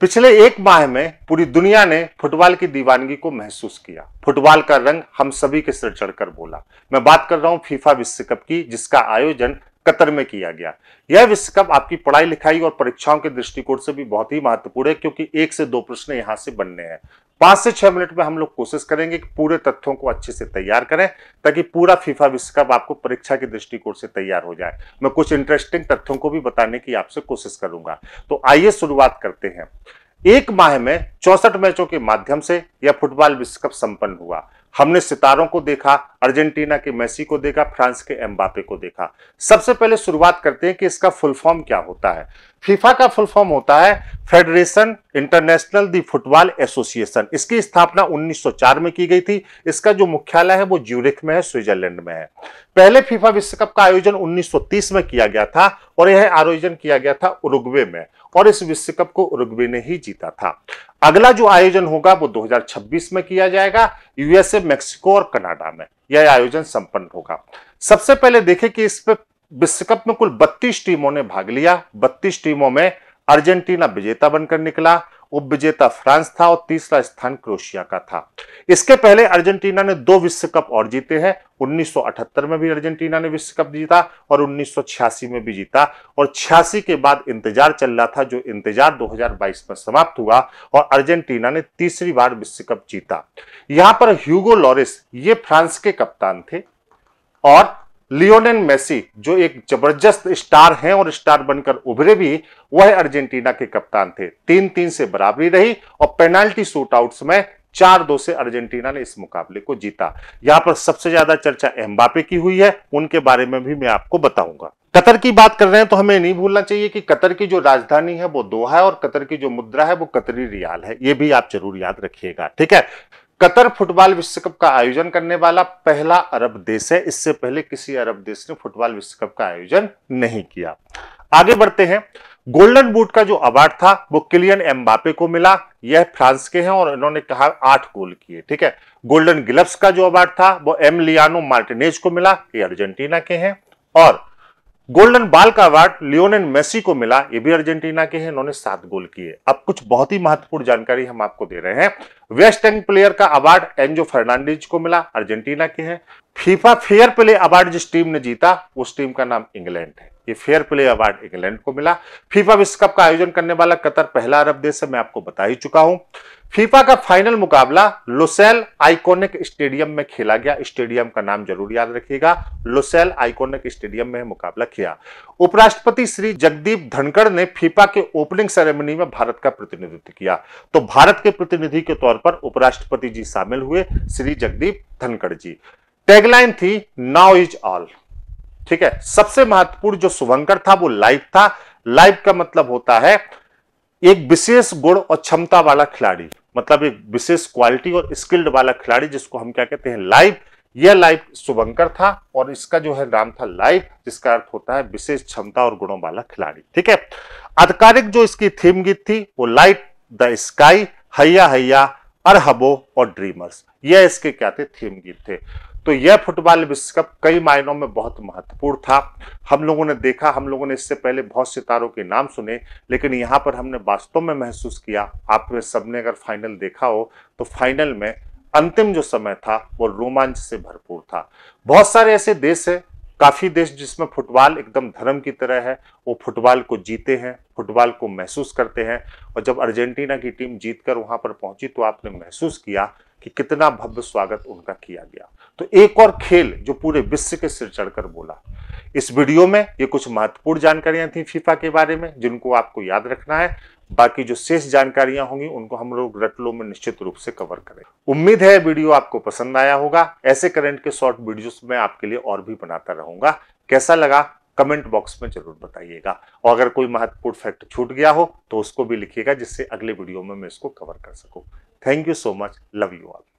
पिछले एक माह में पूरी दुनिया ने फुटबॉल की दीवानगी को महसूस किया फुटबॉल का रंग हम सभी के सिर चढ़कर बोला मैं बात कर रहा हूं फीफा विश्व कप की जिसका आयोजन कतर में किया गया यह विश्व कप आपकी पढ़ाई लिखाई और परीक्षाओं के दृष्टिकोण से भी बहुत ही महत्वपूर्ण है क्योंकि एक से दो प्रश्न यहाँ से बनने हैं पांच से छह मिनट में हम लोग कोशिश करेंगे कि पूरे तथ्यों को अच्छे से तैयार करें ताकि पूरा फीफा विश्व कप आपको परीक्षा के दृष्टिकोण से तैयार हो जाए मैं कुछ इंटरेस्टिंग तथ्यों को भी बताने की आपसे कोशिश करूंगा तो आइए शुरुआत करते हैं एक माह में चौसठ मैचों के माध्यम से यह फुटबॉल विश्व कप संपन्न हुआ हमने सितारों को देखा अर्जेंटीना के मेसी को देखा फ्रांस के एम्बापे को देखा सबसे पहले शुरुआत करते हैं कि इसका फुल फॉर्म क्या होता है फीफा का फुल फॉर्म होता है federation international de football association इसकी स्थापना 1904 में की गई थी इसका जो मुख्यालय है वो ज्यूरिक में है स्विट्जरलैंड में है पहले फीफा विश्व कप का आयोजन 1930 में किया गया था और यह आयोजन किया गया था उरुग्वे में और इस विश्व कप को उरुग्वे ने ही जीता था अगला जो आयोजन होगा वो 2026 में किया जाएगा यूएसए मेक्सिको और कनाडा में यह आयोजन संपन्न होगा सबसे पहले देखें कि इस पर विश्व कप में कुल 32 टीमों ने भाग लिया 32 टीमों में अर्जेंटीना विजेता बनकर निकला उपविजेता फ्रांस था और तीसरा स्थान क्रोशिया का था इसके पहले अर्जेंटीना ने दो विश्व कप और जीते हैं 1978 में भी अर्जेंटीना ने विश्व कप जीता और 1986 में भी जीता और छियासी के बाद इंतजार चल रहा था जो इंतजार 2022 में समाप्त हुआ और अर्जेंटीना ने तीसरी बार विश्व कप जीता यहां पर ह्यूगो लॉरिस ये फ्रांस के कप्तान थे और लियोनेल मेसी जो एक जबरदस्त स्टार हैं और स्टार बनकर उभरे भी वह अर्जेंटीना के कप्तान थे तीन तीन से बराबरी रही और पेनाल्टी शूट आउट में चार दो से अर्जेंटीना ने इस मुकाबले को जीता यहां पर सबसे ज्यादा चर्चा एम्बापे की हुई है उनके बारे में भी मैं आपको बताऊंगा कतर की बात कर रहे हैं तो हमें नहीं भूलना चाहिए कि कतर की जो राजधानी है वो दोहा है और कतर की जो मुद्रा है वो कतरी रियाल है ये भी आप जरूर याद रखिएगा ठीक है कतर फुटबॉल विश्व कप का आयोजन करने वाला पहला अरब देश है इससे पहले किसी अरब देश ने फुटबॉल विश्व कप का आयोजन नहीं किया आगे बढ़ते हैं गोल्डन बूट का जो अवार्ड था वो किलियन एम्बापे को मिला यह फ्रांस के हैं और इन्होंने कहा आठ गोल किए ठीक है गोल्डन गिलप्स का जो अवार्ड था वो एम लियानो मार्टिनेज को मिला ये अर्जेंटीना के हैं और गोल्डन बाल का अवार्ड लियोनेल मेसी को मिला ये भी अर्जेंटीना के हैं इन्होंने सात गोल किए अब कुछ बहुत ही महत्वपूर्ण जानकारी हम आपको दे रहे हैं वेस्ट एंड प्लेयर का अवार्ड एंजो फर्नांडिज को मिला अर्जेंटीना के हैं फीफा फेयर प्ले अवार्ड जिस टीम ने जीता उस टीम का नाम इंग्लैंड है ये फेयर प्ले अवार्ड इंग्लैंड को मिला फीफा विश्व कप का आयोजन करने वाला कतर पहला अरब देश है मैं आपको बता ही चुका हूं फीफा का फाइनल मुकाबला लुसेल आइकोनिक स्टेडियम में खेला गया स्टेडियम का नाम जरूर याद रखिएगा लुसेल आइकोनिक स्टेडियम में मुकाबला किया उपराष्ट्रपति श्री जगदीप धनखड़ ने फीफा के ओपनिंग सेरेमनी में भारत का प्रतिनिधित्व किया तो भारत के प्रतिनिधि के तौर पर उपराष्ट्रपति जी शामिल हुए श्री जगदीप धनखड़ जी टैगलाइन थी नाउ इज ऑल ठीक है सबसे महत्वपूर्ण जो शुभंकर था वो लाइव था लाइव का मतलब होता है एक विशेष गुण और क्षमता वाला खिलाड़ी मतलब एक विशेष क्वालिटी और स्किल्ड वाला खिलाड़ी जिसको हम क्या कहते हैं लाइव यह लाइव शुभंकर था और इसका जो है नाम था लाइव जिसका अर्थ होता है विशेष क्षमता और गुणों वाला खिलाड़ी ठीक है आधिकारिक जो इसकी थीम गीत थी वो लाइट द स्काई हैया हैया अरहबो और ड्रीमर्स यह इसके क्या थे थीम गीत थे तो यह फुटबॉल विश्व कप कई मायनों में बहुत महत्वपूर्ण था हम लोगों ने देखा हम लोगों ने इससे पहले बहुत सितारों के नाम सुने लेकिन यहाँ पर हमने वास्तव में महसूस किया आप में सबने अगर फाइनल देखा हो तो फाइनल में अंतिम जो समय था वो रोमांच से भरपूर था बहुत सारे ऐसे देश है काफ़ी देश जिसमें फुटबॉल एकदम धर्म की तरह है वो फुटबॉल को जीते हैं फुटबॉल को महसूस करते हैं और जब अर्जेंटीना की टीम जीतकर वहां पर पहुंची तो आपने महसूस किया कि कितना भव्य स्वागत उनका किया गया तो एक और खेल जो पूरे विश्व के सिर चढ़कर बोला इस वीडियो में ये कुछ महत्वपूर्ण जानकारियां थी फीफा के बारे में जिनको आपको याद रखना है बाकी जो शेष जानकारियां होंगी उनको हम लोग रटलो में निश्चित रूप से कवर करें उम्मीद है वीडियो आपको पसंद आया होगा ऐसे करंट के शॉर्ट वीडियोस में आपके लिए और भी बनाता रहूंगा कैसा लगा कमेंट बॉक्स में जरूर बताइएगा और अगर कोई महत्वपूर्ण फैक्ट छूट गया हो तो उसको भी लिखिएगा जिससे अगले वीडियो में मैं इसको कवर कर सकूँ Thank you so much. Love you all.